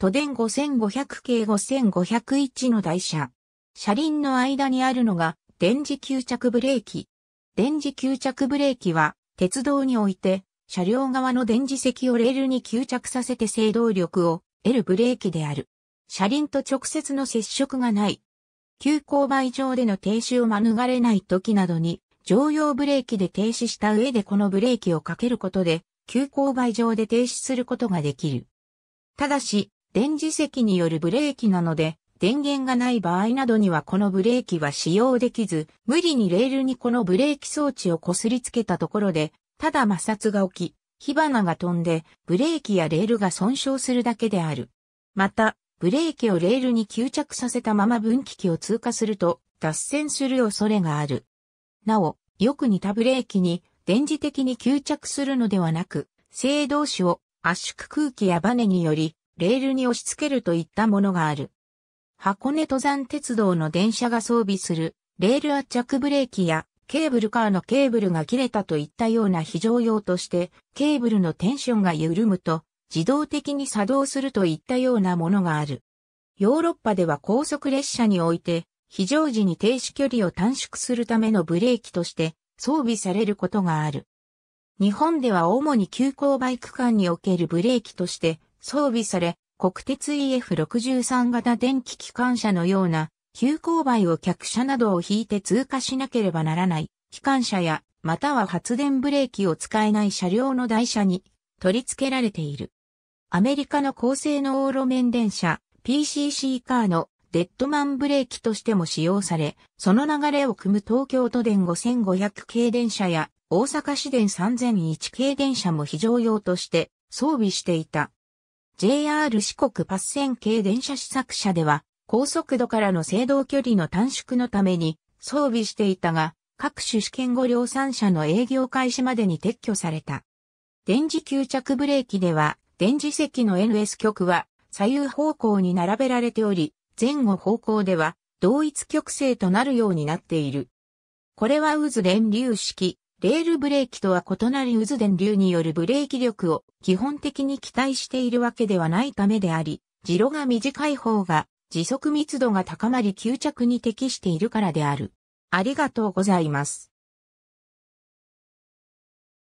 都電5500系5501の台車。車輪の間にあるのが、電磁吸着ブレーキ。電磁吸着ブレーキは、鉄道において、車両側の電磁石をレールに吸着させて制動力を得るブレーキである。車輪と直接の接触がない。急勾配上での停止を免れない時などに、常用ブレーキで停止した上でこのブレーキをかけることで、急勾配上で停止することができる。ただし、電磁石によるブレーキなので、電源がない場合などにはこのブレーキは使用できず、無理にレールにこのブレーキ装置を擦りつけたところで、ただ摩擦が起き、火花が飛んで、ブレーキやレールが損傷するだけである。また、ブレーキをレールに吸着させたまま分岐器を通過すると、脱線する恐れがある。なお、よく似たブレーキに、電磁的に吸着するのではなく、静動子を圧縮空気やバネによりレールに押し付けるといったものがある。箱根登山鉄道の電車が装備するレール圧着ブレーキやケーブルカーのケーブルが切れたといったような非常用としてケーブルのテンションが緩むと自動的に作動するといったようなものがある。ヨーロッパでは高速列車において非常時に停止距離を短縮するためのブレーキとして装備されることがある。日本では主に急行バイク間におけるブレーキとして装備され、国鉄 EF63 型電気機関車のような、急勾配を客車などを引いて通過しなければならない、機関車や、または発電ブレーキを使えない車両の台車に取り付けられている。アメリカの高性能路面電車 PCC カーのデッドマンブレーキとしても使用され、その流れを組む東京都電5500系電車や大阪市電3001系電車も非常用として装備していた。JR 四国パッセン系電車試作車では、高速度からの制動距離の短縮のために装備していたが、各種試験後量産車の営業開始までに撤去された。電磁吸着ブレーキでは、電磁石の NS 極は左右方向に並べられており、前後方向では同一極性となるようになっている。これは渦電流式、レールブレーキとは異なり渦電流によるブレーキ力を基本的に期待しているわけではないためであり、ジロが短い方が時速密度が高まり吸着に適しているからである。ありがとうございます。